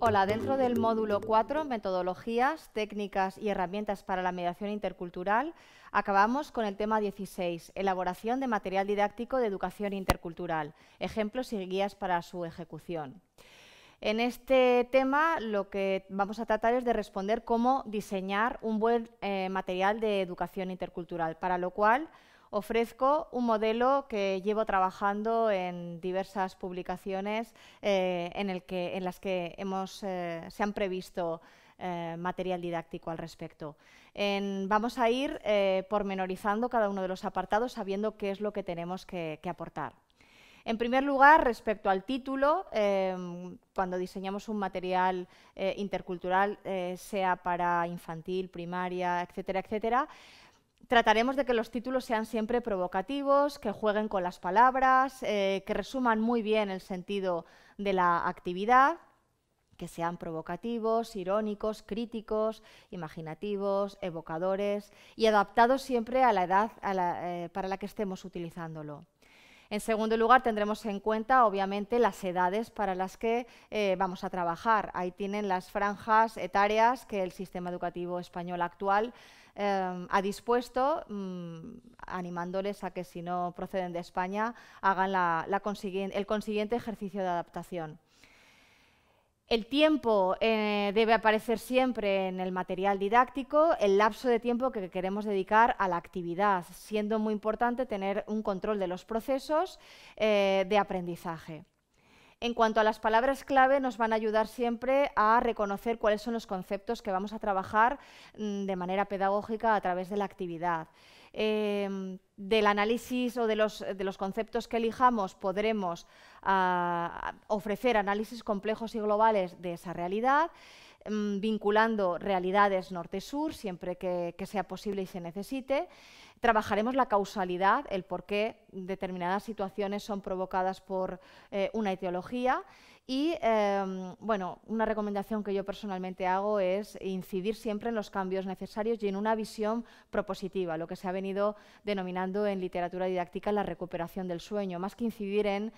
Hola, dentro del módulo 4, metodologías, técnicas y herramientas para la mediación intercultural, acabamos con el tema 16, elaboración de material didáctico de educación intercultural, ejemplos y guías para su ejecución. En este tema lo que vamos a tratar es de responder cómo diseñar un buen eh, material de educación intercultural, para lo cual ofrezco un modelo que llevo trabajando en diversas publicaciones eh, en, las que eh, se han previsto material didáctico al respecto. vamos a ir pormenorizando cada uno de los apartados sabiendo qué es lo que tenemos que aportar. En primer lugar, respecto al título, em, cuando diseñamos un material eh, intercultural, eh, sea para infantil, primaria, etcétera, etcétera, trataremos de que los títulos sean siempre provocativos, que jueguen con las palabras, eh, que resuman muy bien el sentido de la actividad que sean provocativos, irónicos, críticos, imaginativos, evocadores y adaptados siempre a la edad para la que estemos utilizándolo. En segundo lugar, tendremos en cuenta, obviamente, las edades para las que eh, vamos a trabajar. Ahí tienen las franjas etarias que el sistema educativo español actual eh, ha dispuesto, mm, animándoles a que si no proceden de España, hagan el consiguiente ejercicio de adaptación. El tiempo eh, debe aparecer siempre en el material didáctico, el lapso de tiempo que queremos dedicar a la actividad, siendo muy importante tener un control de los procesos eh, de aprendizaje. En cuanto a las palabras clave, nos van a ayudar siempre a reconocer cuáles son los conceptos que vamos a trabajar mm, de manera pedagógica a través de la actividad. Em, del análisis o de los, de los, conceptos que elijamos podremos ah, ofrecer análisis complejos y globales de esa realidad. Mm, vinculando realidades norte-sur siempre que, sea posible y se necesite. Trabajaremos la causalidad, el por qué determinadas situaciones son provocadas por eh, una ideología Y em, bueno, una recomendación que yo personalmente hago es incidir siempre en los cambios necesarios y en una visión propositiva, lo que se ha venido denominando en literatura didáctica la recuperación del sueño, más que incidir en,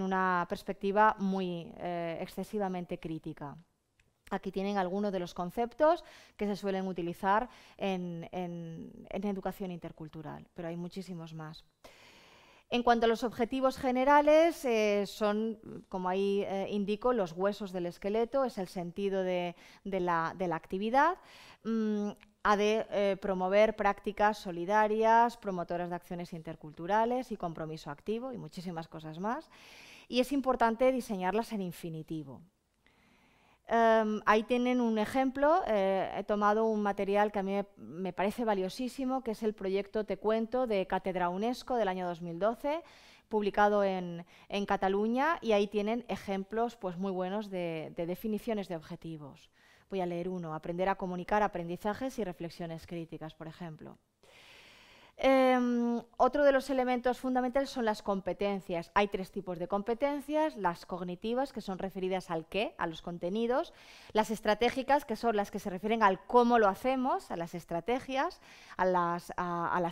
una perspectiva muy eh, excesivamente crítica. Aquí tienen algunos de los conceptos que se suelen utilizar en, educación intercultural, pero hay muchísimos más. En cuanto a los objetivos generales, eh, son, como ahí eh, indico, los huesos del esqueleto, es el sentido de, la, actividad. Mm, ha de eh, promover prácticas solidarias, promotoras de acciones interculturales y compromiso activo y muchísimas cosas más. Y es importante diseñarlas en infinitivo. Em, ahí tienen un ejemplo, eh, he tomado un material que a mí me, parece valiosísimo, que es el proyecto Te Cuento de Cátedra UNESCO del año 2012, publicado en, Cataluña, y ahí tienen ejemplos pues, muy buenos de definiciones de objetivos. Voy a leer uno, aprender a comunicar aprendizajes y reflexiones críticas, por ejemplo. Em, otro de los elementos fundamentales son las competencias. Hay tres tipos de competencias, las cognitivas, que son referidas al qué, a los contenidos, las estratégicas, que son las que se refieren al cómo lo hacemos, a las estrategias, a las,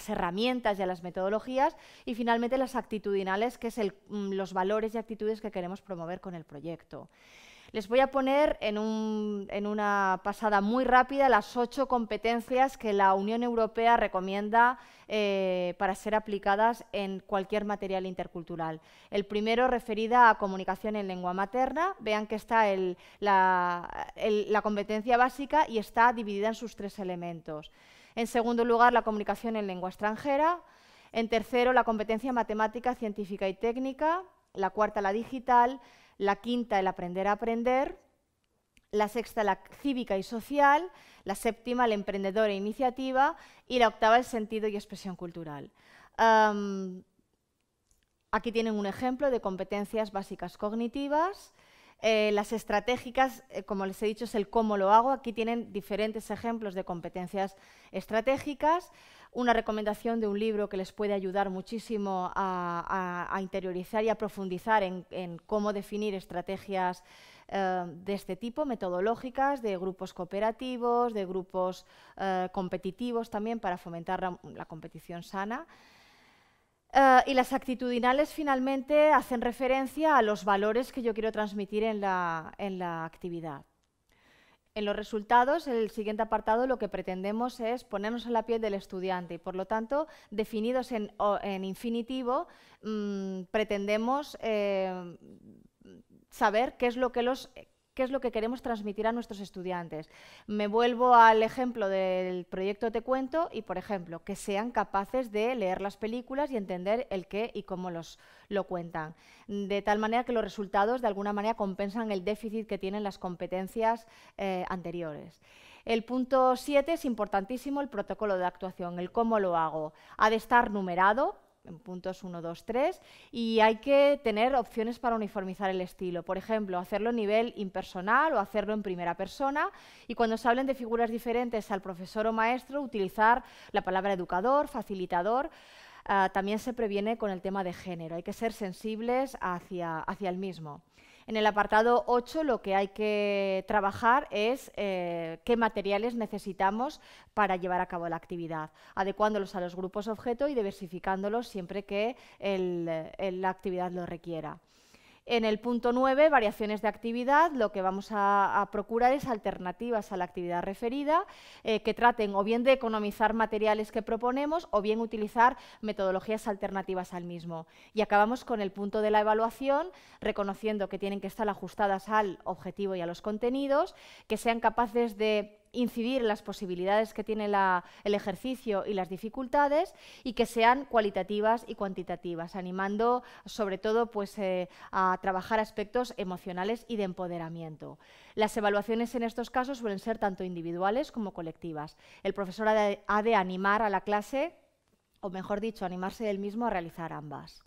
herramientas y a las metodologías, y finalmente las actitudinales, que son mm, los valores y actitudes que queremos promover con el proyecto. Les voy a poner en, una pasada muy rápida las ocho competencias que la Unión Europea recomienda eh, para ser aplicadas en cualquier material intercultural. El primero referida a comunicación en lengua materna. Vean que está la, la competencia básica y está dividida en sus tres elementos. En segundo lugar, la comunicación en lengua extranjera. En tercero, la competencia matemática, científica y técnica. La cuarta, la digital la quinta el aprender a aprender, la sexta la cívica y social, la séptima el emprendedor e iniciativa y la octava el sentido y expresión cultural. aquí tienen un ejemplo de competencias básicas cognitivas. Eh, las estratégicas, eh, como les he dicho, es el cómo lo hago. Aquí tienen diferentes ejemplos de competencias estratégicas. Una recomendación de un libro que les puede ayudar muchísimo a, interiorizar y a profundizar en, cómo definir estrategias eh, de este tipo, metodológicas, de grupos cooperativos, de grupos competitivos también para fomentar la competición sana. Eh, y las actitudinales finalmente hacen referencia a los valores que yo quiero transmitir en la, en la actividad. En los resultados, el siguiente apartado lo que pretendemos es ponernos en la piel del estudiante y, por lo tanto, definidos en, infinitivo, mm, pretendemos eh, saber qué es lo que los qué es lo que queremos transmitir a nuestros estudiantes. Me vuelvo al ejemplo del proyecto Te Cuento y, por ejemplo, que sean capaces de leer las películas y entender el qué y cómo los, lo cuentan. De tal manera que los resultados, de alguna manera, compensan el déficit que tienen las competencias eh, anteriores. El punto 7 es importantísimo, el protocolo de actuación, el cómo lo hago. Ha de estar numerado, en puntos 1, 2, 3, y hay que tener opciones para uniformizar el estilo. Por ejemplo, hacerlo a nivel impersonal o hacerlo en primera persona, y cuando se hablen de figuras diferentes al profesor o maestro, utilizar la palabra educador, facilitador, ah, también se previene con el tema de género. Hay que ser sensibles hacia, hacia el mismo. En el apartado 8 lo que hay que trabajar es eh, qué materiales necesitamos para llevar a cabo la actividad, adecuándolos a los grupos objeto y diversificándolos siempre que la actividad lo requiera. En el punto 9, variaciones de actividad, lo que vamos a, procurar es alternativas a la actividad referida eh, que traten o bien de economizar materiales que proponemos o bien utilizar metodologías alternativas al mismo. Y acabamos con el punto de la evaluación, reconociendo que tienen que estar ajustadas al objetivo y a los contenidos, que sean capaces de incidir en las posibilidades que tiene el ejercicio y las dificultades y que sean cualitativas y cuantitativas, animando sobre todo pues, eh, a trabajar aspectos emocionales y de empoderamiento. Las evaluaciones en estos casos suelen ser tanto individuales como colectivas. El profesor ha de animar a la clase, o mejor dicho, animarse él mismo a realizar ambas.